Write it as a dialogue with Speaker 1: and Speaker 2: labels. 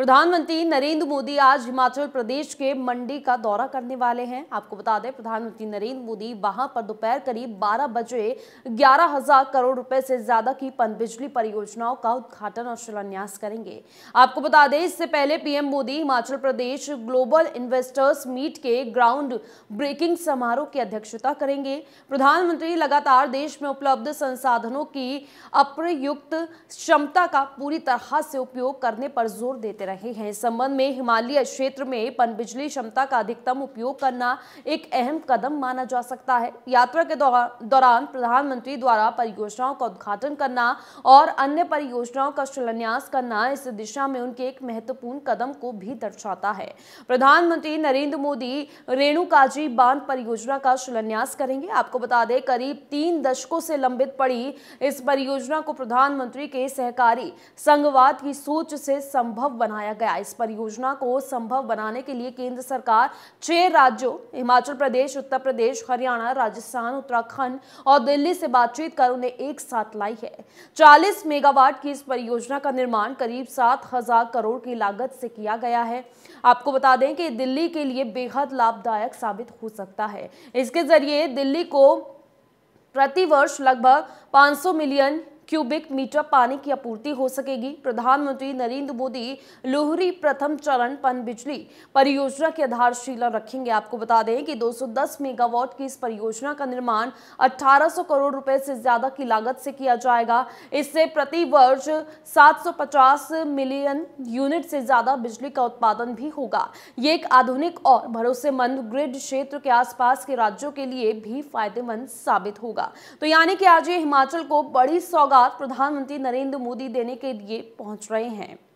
Speaker 1: प्रधानमंत्री नरेंद्र मोदी आज हिमाचल प्रदेश के मंडी का दौरा करने वाले हैं आपको बता दें प्रधानमंत्री नरेंद्र मोदी वहां पर दोपहर करीब 12 बजे ग्यारह हजार करोड़ रुपए से ज्यादा की पनबिजली परियोजनाओं का उद्घाटन और शिलान्यास करेंगे आपको बता दें इससे पहले PM Modi Himachal Pradesh global investors meet के ग्राउंड ब्रेकिंग समारोह की अध्यक्षता करेंगे प्रधानमंत्री लगातार देश में उपलब्ध संसाधनों की अप्रयुक्त क्षमता का पूरी तरह से उपयोग करने पर जोर देते रहे हैं इस संबंध में हिमालय क्षेत्र में पनबिजली क्षमता का अधिकतम उपयोग करना एक अहम कदम माना जा सकता है यात्रा के दौरान प्रधानमंत्री द्वारा परियोजनाओं का उद्घाटन करना और अन्य परियोजनाओं का शिलान्यास करना इस दिशा में उनके एक महत्वपूर्ण कदम को भी दर्शाता है प्रधानमंत्री नरेंद्र मोदी रेणुकाजी बांध परियोजना का शिलान्यास करेंगे आपको बता दें करीब तीन दशकों से लंबित पड़ी इस परियोजना को प्रधानमंत्री के सहकारी संघवाद की सोच से संभव बना बनाया गया इस परियोजना को संभव बनाने के लिए केंद्र सरकार छह राज्यों हिमाचल प्रदेश उत्तर प्रदेश हरियाणा राजस्थान उत्तराखंड और दिल्ली से बातचीत कर उन्हें एक साथ लाई है चालीस मेगावाट की इस परियोजना का निर्माण करीब सात हजार करोड़ की लागत से किया गया है आपको बता दें कि दिल्ली के लिए बेहद लाभदायक साबित हो सकता है इसके जरिए दिल्ली को प्रतिवर्ष लगभग 500 मिलियन क्यूबिक मीटर पानी की आपूर्ति हो सकेगी प्रधानमंत्री नरेंद्र मोदी लोहरी प्रथम चरण पन बिजली परियोजना की आधारशिला रखेंगे आपको बता दें कि 210 मेगावाट की इस परियोजना का निर्माण 1800 करोड़ रुपए से ज्यादा की लागत से किया जाएगा इससे प्रति वर्ष सात मिलियन यूनिट से ज्यादा बिजली का उत्पादन भी होगा ये एक आधुनिक और भरोसेमंद ग्रिड क्षेत्र के आसपास के राज्यों के लिए भी फायदेमंद साबित होगा तो यानी कि आज ये हिमाचल को बड़ी सौगात प्रधानमंत्री नरेंद्र मोदी देने के लिए पहुंच रहे हैं